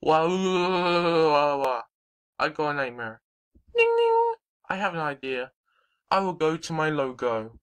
Wah, wah, wah, wah. I got a nightmare. Ding, ding. I have an idea. I will go to my logo.